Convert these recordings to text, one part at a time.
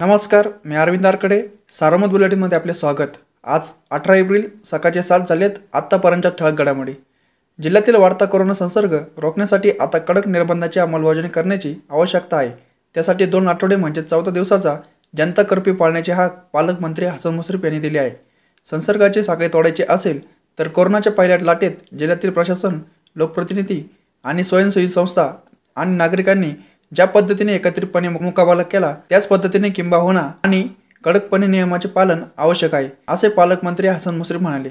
नमस्कार मी अरविंद आरकडे सारोमत बुलेटिनमध्ये आपले स्वागत आज अठरा एप्रिल सकाळचे सात झालेत आत्तापर्यंतच्या ठळक गडामोडी जिल्ह्यातील वाढता कोरोना संसर्ग रोखण्यासाठी आता कडक निर्बंधाची अंमलबजावणी करण्याची आवश्यकता आहे त्यासाठी दोन आठवडे म्हणजे चौदा दिवसाचा जनता कर्फ्यू पाळण्याचे हाक पालकमंत्री हसन मुश्रीफ यांनी दिले आहे संसर्गाची साखळी तोडायची असेल तर कोरोनाच्या पहिल्या लाटेत जिल्ह्यातील प्रशासन लोकप्रतिनिधी आणि स्वयंसेवी संस्था आणि नागरिकांनी ज्या पद्धतीने एकत्रितपणे मुकाबला केला त्याच पद्धतीने किंबाहुना आणि कडकपणे नियमाचे पालन आवश्यक आहे असे पालकमंत्री हसन मुश्रीफ म्हणाले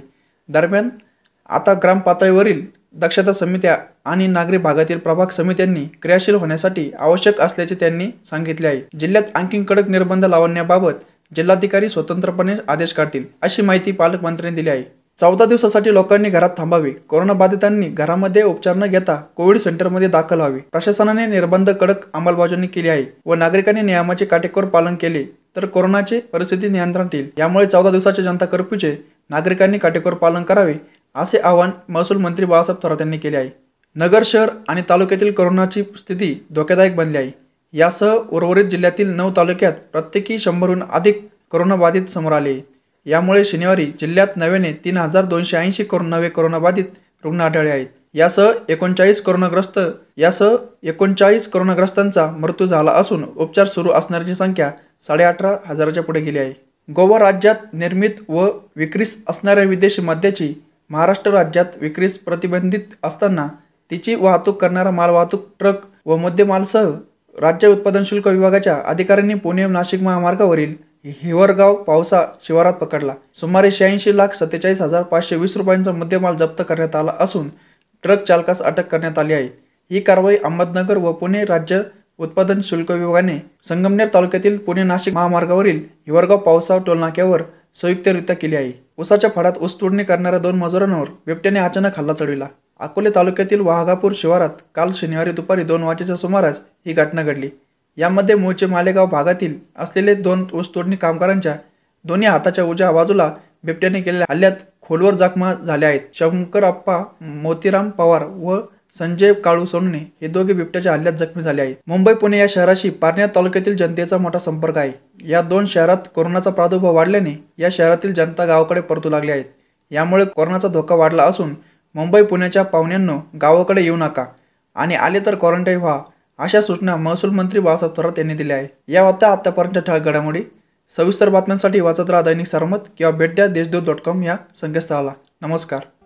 दरम्यान आता ग्रामपातळीवरील दक्षता समित्या आणि नागरी भागातील प्रभाग समित्यांनी क्रियाशील होण्यासाठी आवश्यक असल्याचे त्यांनी सांगितले आहे जिल्ह्यात आणखी कडक निर्बंध लावण्याबाबत जिल्हाधिकारी स्वतंत्रपणे आदेश काढतील अशी माहिती पालकमंत्र्यांनी दिली आहे चौदा दिवसासाठी लोकांनी घरात थांबावे कोरोनाबाधितांनी घरामध्ये उपचार न घेता कोविड सेंटरमध्ये दाखल व्हावे प्रशासनाने निर्बंध कडक अंमलबजावणी केली आहे व नागरिकांनी नियमाचे काटेकोर पालन केले तर कोरोनाचे परिस्थिती नियंत्रणात येईल यामुळे चौदा दिवसाच्या जनता कर्फ्यूचे नागरिकांनी काटेकोर पालन करावे असे आवाहन महसूल मंत्री बाळासाहेब थोरात यांनी केले आहे नगर शहर आणि तालुक्यातील कोरोनाची स्थिती धोक्यादायक बनली आहे यासह उर्वरित जिल्ह्यातील नऊ तालुक्यात प्रत्येकी शंभरहून अधिक कोरोनाबाधित समोर आले यामुळे शनिवारी जिल्ह्यात नव्याने तीन हजार दोनशे ऐंशी करून नवे कोरोनाबाधित रुग्ण आढळले आहेत यासह एकोणचाळीस कोरोनाग्रस्त यासह एकोणचाळीस कोरोनाग्रस्तांचा मृत्यू झाला असून उपचार सुरू असणाऱ्यांची संख्या साडे अठरा हजाराच्या पुढे गेली आहे गोवा राज्यात निर्मित व विक्रीस असणाऱ्या विदेशी मद्याची महाराष्ट्र राज्यात विक्रीस प्रतिबंधित असताना तिची वाहतूक करणारा मालवाहतूक ट्रक व मद्यमालसह राज्य उत्पादन शुल्क विभागाच्या अधिकाऱ्यांनी पुणे नाशिक महामार्गावरील हिवरगाव पावसा शिवारात पकडला सुमारे शहाऐंशी लाख सत्तेचाळीस हजार पाचशे वीस रुपयांचा मद्यमाल जप्त करण्यात आला असून ट्रक चालकास अटक करण्यात आली आहे ही कारवाई अहमदनगर व पुणे राज्य उत्पादन शुल्क विभागाने संगमनेर तालुक्यातील पुणे नाशिक महामार्गावरील हिवरगाव पावसा टोलनाक्यावर संयुक्तरित्या केली आहे उसाच्या फाडात ऊस करणाऱ्या दोन मजुरांवर बिबट्याने अचानक हल्ला चढविला अकोले तालुक्यातील वाहगापूर शिवारात काल शनिवारी दुपारी दोन वाजेच्या सुमारास ही घटना घडली यामध्ये मूळचे मालेगाव भागातील असलेले दोन ऊसतोडणी कामगारांच्या दोन्ही हाताच्या उजव्या बाजूला बिबट्याने केलेल्या हल्ल्यात खोलवर जखमा झाल्या आहेत शंकरप्पा मोतीराम पवार व संजय काळू सोनणे हे दोघे बिबट्याच्या हल्ल्यात जखमी झाले आहेत मुंबई पुणे या शहराशी पारण्या तालुक्यातील जनतेचा मोठा संपर्क आहे या दोन शहरात कोरोनाचा प्रादुर्भाव वाढल्याने या शहरातील जनता गावाकडे परतू लागली आहेत यामुळे कोरोनाचा धोका वाढला असून मुंबई पुण्याच्या पाहुण्यांनो गावाकडे येऊ नका आणि आले तर क्वारंटाईन व्हा अशा सूचना महसूल मंत्री बाळासाहेब थोरात यांनी दिल्या आहे या होत्या आतापर्यंत ठळक घडामोडी सविस्तर बातम्यांसाठी वाचत राहा दैनिक सरमत किंवा भेट द्या देशदूत डॉट कॉम या संकेतस्थळाला नमस्कार